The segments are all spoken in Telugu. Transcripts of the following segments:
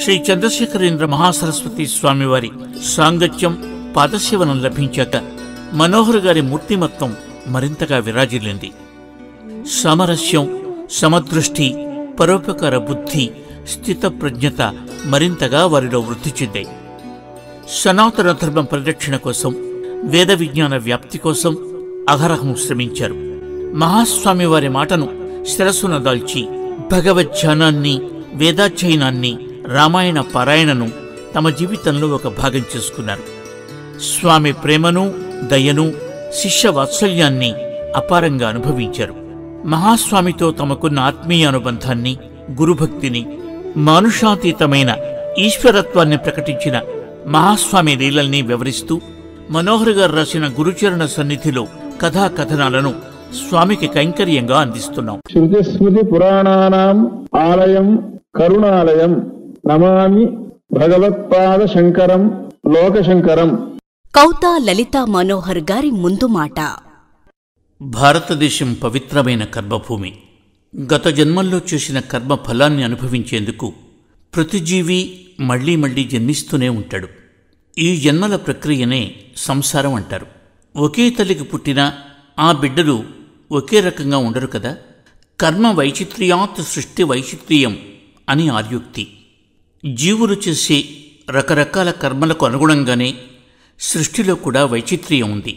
శ్రీ చంద్రశేఖరేంద్ర మహాసరస్వతి స్వామివారి సాంగత్యం పాదసేవనం లభించాక మనోహర్ గారి మూర్తిమత్వం మరింతగా విరాజిల్లింది సమరస్యం సమదృష్టి పరోపకార బుద్ధి స్థితప్రజ్ఞత మరింతగా వారిలో వృద్ధి చెందాయి సనాతన ధర్మం పరిరక్షణ కోసం వేద విజ్ఞాన వ్యాప్తి కోసం అహరహం శ్రమించారు మహాస్వామివారి మాటను శిరసున దాల్చి భగవద్ధ్యానాన్ని వేదాధ్యయనాన్ని రామాయణ పారాయణను తమ జీవితంలో ఒక భాగం చేసుకున్నారు స్వామి ప్రేమను దయను శిష్య వాత్సల్యాన్ని అపారంగా అనుభవించారు మహాస్వామితో తమకున్న ఆత్మీయ అనుబంధాన్ని గురుభక్తిని మానుషాతీతమైన ఈశ్వరత్వాన్ని ప్రకటించిన మహాస్వామి లీలల్ని వివరిస్తూ మనోహర్ గారు రాసిన గురుచరణ సన్నిధిలో కథాకథనాలను స్వామికి కైంకర్యంగా అందిస్తున్నాం శృతి స్మృతి పురాణానాం ఆలయం కరుణాలయం నమామి భగవత్పాద శంకరం శంకరం కౌత లలిత మనోహర్ గారి ముందు మాట భారతదేశం పవిత్రమైన కర్మభూమి గత జన్మల్లో చూసిన కర్మ ఫలాన్ని అనుభవించేందుకు ప్రతిజీవి మళ్లీ మళ్లీ జన్మిస్తూనే ఉంటాడు ఈ జన్మల ప్రక్రియనే సంసారం అంటారు ఒకే తల్లికి పుట్టిన ఆ బిడ్డలు ఒకే రకంగా ఉండరు కదా కర్మ వైచిత్ర్యాత్ సృష్టి వైచిత్ర్యం అని ఆర్యుక్తి జీవులు చేసే రకరకాల కర్మలకు అనుగుణంగానే సృష్టిలో కూడా వైచిత్ర్యం ఉంది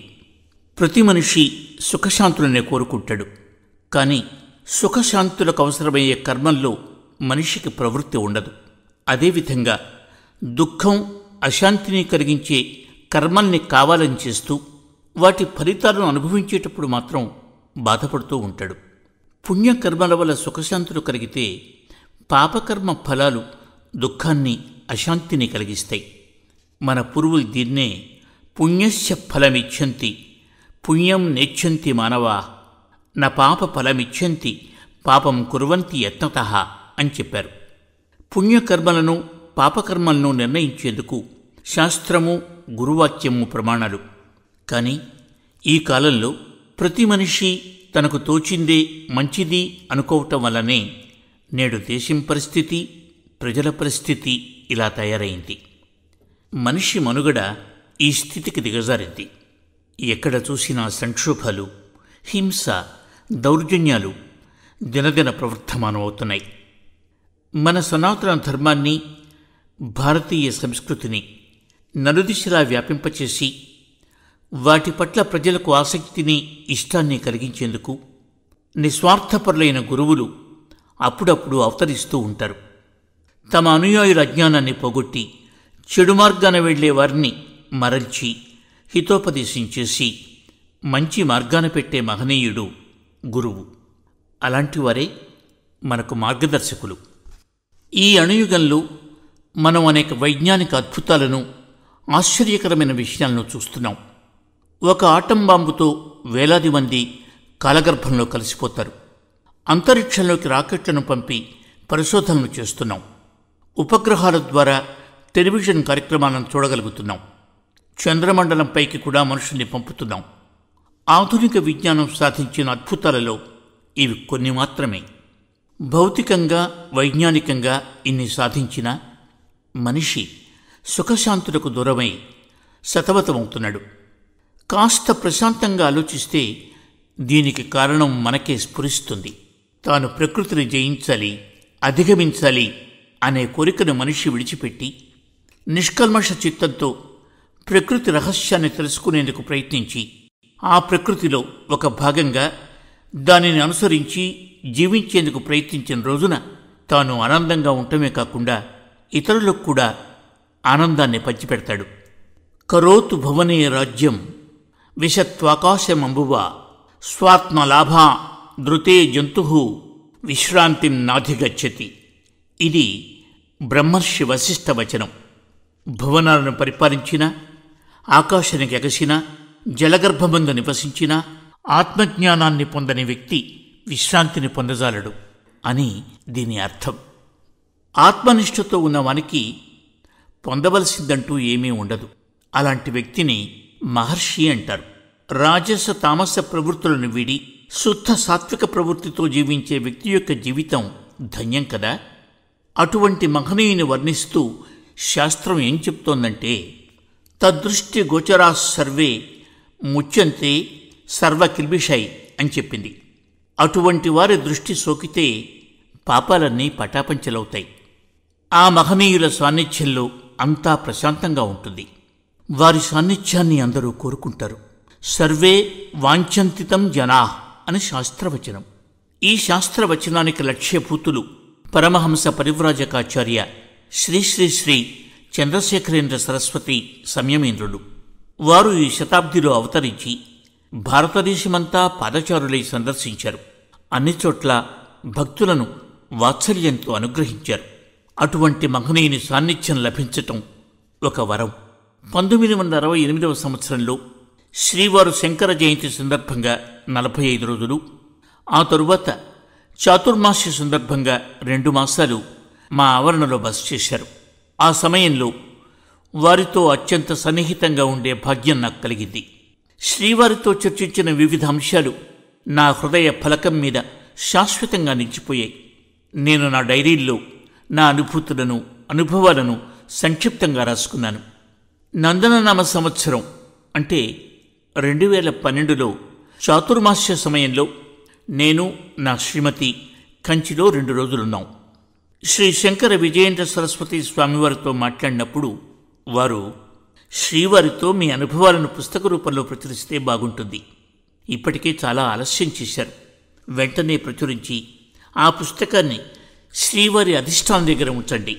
ప్రతి మనిషి సుఖశాంతులనే కోరుకుంటాడు కానీ సుఖశాంతులకు అవసరమయ్యే కర్మల్లో మనిషికి ప్రవృత్తి ఉండదు అదేవిధంగా దుఃఖం అశాంతిని కలిగించే కర్మల్ని కావాలని చేస్తూ వాటి ఫలితాలను అనుభవించేటప్పుడు మాత్రం బాధపడుతూ ఉంటాడు పుణ్యకర్మల వల్ల సుఖశాంతులు కలిగితే పాపకర్మ ఫలాలు దుఃఖాన్ని అశాంతిని కలిగిస్తాయి మన పూర్వులు దీన్నే పుణ్యస్య ఫలమిచ్చంతి పుణ్యం నేచ్చంతి మానవ నా పాప ఫలమిచ్చంతి పాపం కుర్వంతి యత్నత అని చెప్పారు పుణ్యకర్మలను పాపకర్మలను నిర్ణయించేందుకు శాస్త్రము గురువాక్యము ప్రమాణాలు కానీ ఈ కాలంలో ప్రతి మనిషి తనకు తోచిందే మంచిది అనుకోవటం వల్లనే నేడు దేశం పరిస్థితి ప్రజల పరిస్థితి ఇలా తయారైంది మనిషి మనుగడ ఈ స్థితికి దిగజారింది ఎక్కడ చూసినా సంక్షోభాలు హింస దౌర్జన్యాలు దినదిన ప్రవర్ధమానమవుతున్నాయి మన సనాతన ధర్మాన్ని భారతీయ సంస్కృతిని నలుదిశలా వ్యాపింపచేసి వాటి పట్ల ప్రజలకు ఆసక్తిని ఇష్టాన్ని కలిగించేందుకు నిస్వార్థపరులైన గురువులు అప్పుడప్పుడు అవతరిస్తూ ఉంటారు తమ అనుయాయుల అజ్ఞానాన్ని పోగొట్టి చెడు మార్గాన వెళ్లే వారిని మరల్చి హితోపదేశం చేసి మంచి మార్గాన పెట్టే మహనీయుడు గురువు అలాంటివారే మనకు మార్గదర్శకులు ఈ అణుయుగంలో మనం అనేక వైజ్ఞానిక అద్భుతాలను ఆశ్చర్యకరమైన విషయాలను చూస్తున్నాం ఒక ఆటం బాంబుతో వేలాది మంది కాలగర్భంలో కలిసిపోతారు అంతరిక్షంలోకి రాకెట్లను పంపి పరిశోధనలు చేస్తున్నాం ఉపగ్రహాల ద్వారా టెలివిజన్ కార్యక్రమాలను చూడగలుగుతున్నాం చంద్రమండలంపైకి కూడా మనుషుల్ని పంపుతున్నాం ఆధునిక విజ్ఞానం సాధించిన అద్భుతాలలో ఇవి కొన్ని మాత్రమే భౌతికంగా వైజ్ఞానికంగా ఇన్ని సాధించిన మనిషి సుఖశాంతులకు దూరమై సతమతమవుతున్నాడు కాస్త ప్రశాంతంగా ఆలోచిస్తే దీనికి కారణం మనకే స్ఫురిస్తుంది తాను ప్రకృతిని జయించాలి అధిగమించాలి అనే కోరికను మనిషి విడిచిపెట్టి నిష్కల్మష చిత్తంతో ప్రకృతి రహస్యాన్ని తెలుసుకునేందుకు ప్రయత్నించి ఆ ప్రకృతిలో ఒక భాగంగా దానిని అనుసరించి జీవించేందుకు ప్రయత్నించిన రోజున తాను ఆనందంగా ఉండటమే కాకుండా ఇతరులకు కూడా ఆనందాన్ని పంచిపెడతాడు కరోతు భువనే రాజ్యం విషత్వాకాశమంబువ స్వాత్మలాభా ధృతే జంతు విశ్రాంతిం నాధిగచ్చతి ఇది బ్రహ్మర్షి వశిష్ఠ వచనం భువనాలను పరిపాలించిన ఆకాశానికి ఎగసిన జలగర్భమందు నివసించిన ఆత్మజ్ఞానాన్ని పొందని వ్యక్తి విశ్రాంతిని పొందజాలడు అని దీని అర్థం ఆత్మనిష్ఠతో వానికి పొందవలసిందంటూ ఏమీ ఉండదు అలాంటి వ్యక్తిని మహర్షి అంటారు రాజస తామస ప్రవృత్తులను వీడి శుద్ధ సాత్విక ప్రవృత్తితో జీవించే వ్యక్తి యొక్క జీవితం ధన్యం కదా అటువంటి మహనీయుని వర్ణిస్తూ శాస్త్రం ఏం చెప్తోందంటే తదృష్టి గోచరా సర్వే ముచ్చంతే సర్వకిల్బిషై అని చెప్పింది అటువంటి వారి దృష్టి సోకితే పాపాలన్నీ పటాపంచలవుతాయి ఆ మహనీయుల సాన్నిధ్యంలో అంతా ప్రశాంతంగా ఉంటుంది వారి సాన్నిధ్యాన్ని అందరూ కోరుకుంటారు సర్వే వాంఛంతితం జనా అని శాస్త్రవచనం ఈ శాస్త్రవచనానికి లక్ష్యభూతులు పరమహంస పరివ్రాజకాచార్య శ్రీ శ్రీ శ్రీ చంద్రశేఖరేంద్ర సరస్వతి సంయమేంద్రుడు వారు ఈ శతాబ్దిలో అవతరించి భారతదేశమంతా పాదచారులై సందర్శించారు అన్ని చోట్ల భక్తులను వాత్సల్యంతో అనుగ్రహించారు అటువంటి మహనీయుని సాన్నిధ్యం లభించటం ఒక వరం పంతొమ్మిది వందల అరవై ఎనిమిదవ సంవత్సరంలో శ్రీవారు శంకర జయంతి సందర్భంగా నలభై ఐదు రోజులు ఆ తరువాత చాతుర్మాస్య సందర్భంగా రెండు మాసాలు మా ఆవరణలో బస చేశారు ఆ సమయంలో వారితో అత్యంత సన్నిహితంగా ఉండే భాగ్యం నాకు కలిగింది శ్రీవారితో చర్చించిన వివిధ అంశాలు నా హృదయ ఫలకం మీద శాశ్వతంగా నిలిచిపోయాయి నేను నా డైరీల్లో నా అనుభూతులను అనుభవాలను సంక్షిప్తంగా రాసుకున్నాను నందననామ సంవత్సరం అంటే రెండు వేల పన్నెండులో చాతుర్మాస్య సమయంలో నేను నా శ్రీమతి కంచిలో రెండు రోజులున్నాం శ్రీ శంకర విజయేంద్ర సరస్వతి స్వామివారితో మాట్లాడినప్పుడు వారు శ్రీవారితో మీ అనుభవాలను పుస్తక రూపంలో ప్రచురిస్తే బాగుంటుంది ఇప్పటికే చాలా ఆలస్యం చేశారు వెంటనే ప్రచురించి ఆ పుస్తకాన్ని శ్రీవారి అధిష్టానం దగ్గర ఉంచండి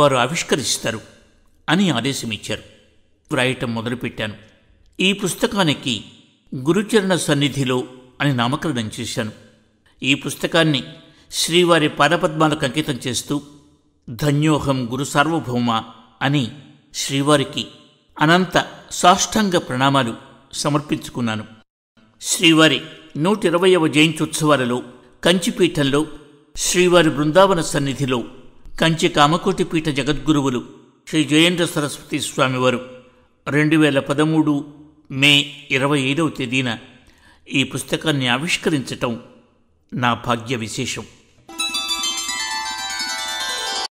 వారు ఆవిష్కరిస్తారు అని ఆదేశమిచ్చారు వ్రాయటం మొదలుపెట్టాను ఈ పుస్తకానికి గురుచరణ సన్నిధిలో అని నామకరణం చేశాను ఈ పుస్తకాన్ని శ్రీవారి పాదపద్మాలకు అంకితం చేస్తూ ధన్యోహం గురు సార్వభౌమ అని శ్రీవారికి అనంత సాష్టాంగ ప్రణామాలు సమర్పించుకున్నాను శ్రీవారి నూట ఇరవయవ జయంత్యుత్సవాలలో కంచిపీఠంలో శ్రీవారి బృందావన సన్నిధిలో కంచి కామకోటి పీఠ జగద్గురువులు శ్రీ జయేంద్ర సరస్వతి స్వామివారు రెండు వేల పదమూడు మే ఇరవై ఐదవ తేదీన ఈ పుస్తకాన్ని ఆవిష్కరించటం నా భాగ్య విశేషం